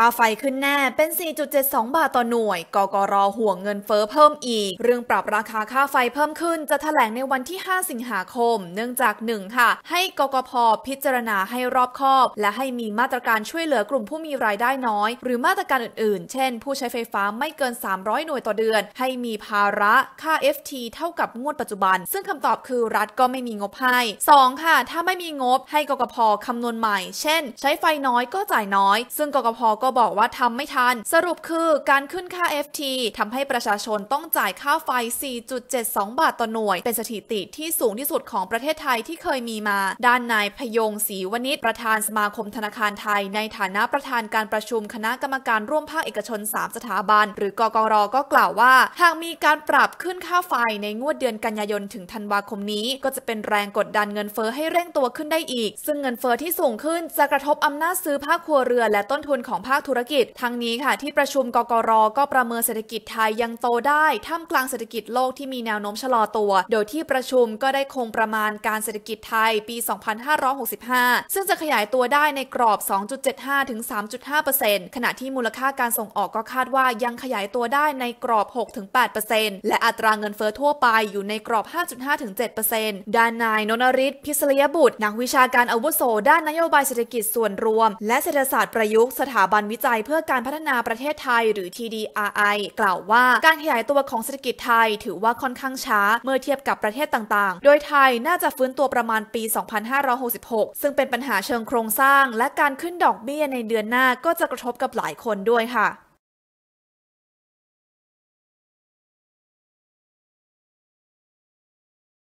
ค่าไฟขึ้นแน่เป็น 4.72 บาทต่อหน่วย กกรห่วงเงินเฟ้อเพิ่มอีก เรื่องปรับราคาค่าไฟเพิ่มขึ้น จะถแถลงในวันที่ 5 สิงหาคม เนื่องจาก 1 ค่ะ ให้ กกพพิจารณาให้รอบคอบ และให้มีมาตรการช่วยเหลือกลุ่มผู้มีรายได้น้อย หรือมาตรการอื่นๆ เช่น ผู้ใช้ไฟฟ้าไม่เกิน 300 หน่วยต่อเดือน ให้มีภาระค่า FT เท่ากับงวดปัจจุบัน ซึ่งคำตอบคือรัฐก็ไม่มีงบให้ 2 ค่ะ ถ้าไม่มีงบให้ กกพคำนวณใหม่ เช่น ใช้ไฟน้อยก็จ่ายน้อย ซึ่ง กกพก็บอกว่าทำไม่ทัน สรุปคือการขึ้นค่า FT ทำให้ประชาชนต้องจ่ายค่าไฟ 4.72 บาทต่อหน่วย เป็นสถิติที่สูงที่สุดของประเทศไทยที่เคยมีมา ด้านนายพยงศรีวณิชประธานสมาคมธนาคารไทย ในฐานะประธานการประชุมคณะกรรมการร่วมภาคเอกชน 3 สถาบันหรือกกรก็กล่าวว่า หากมีการปรับขึ้นค่าไฟในงวดเดือนกันยายนถึงธันวาคมนี้ ก็จะเป็นแรงกดดันเงินเฟ้อให้เร่งตัวขึ้นได้อีก ซึ่งเงินเฟ้อที่สูงขึ้นจะกระทบอำนาจซื้อภาคครัวเรือนและต้นทุนของภาคาคธุรกิจทั้งนี้ค่ะที่ประชุมกกรก็ประเมินเศรษฐกิจไทยยังโตได้ ท่ามกลางเศรษฐกิจโลกที่มีแนวโน้มชะลอตัว โดยที่ประชุมก็ได้คงประมาณการเศรษฐกิจไทยปี 2565 ซึ่งจะขยายตัวได้ในกรอบ 2.75 ถึง 3.5%ขณะที่มูลค่าการส่งออกก็คาดว่ายังขยายตัวได้ในกรอบ6ถึง8%และอัตราเงินเฟ้อทั่วไปอยู่ในกรอบ 5.5ถึง7%ด้านนายนนริศพิศริยบุตร นักวิชาการอาวุโสด้านนโยบายเศรษฐกิจส่วนรวม และเศรษฐศาสตร์ประยุกต์สถาบันวิจัยเพื่อการพัฒนาประเทศไทยหรือ TDRI กล่าวว่าการขยายตัวของเศรษฐกิจไทยถือว่าค่อนข้างช้าเมื่อเทียบกับประเทศต่างๆ โดยไทยน่าจะฟื้นตัวประมาณปี 2566 ซึ่งเป็นปัญหาเชิงโครงสร้าง และการขึ้นดอกเบี้ยในเดือนหน้าก็จะกระทบกับหลายคนด้วยค่ะ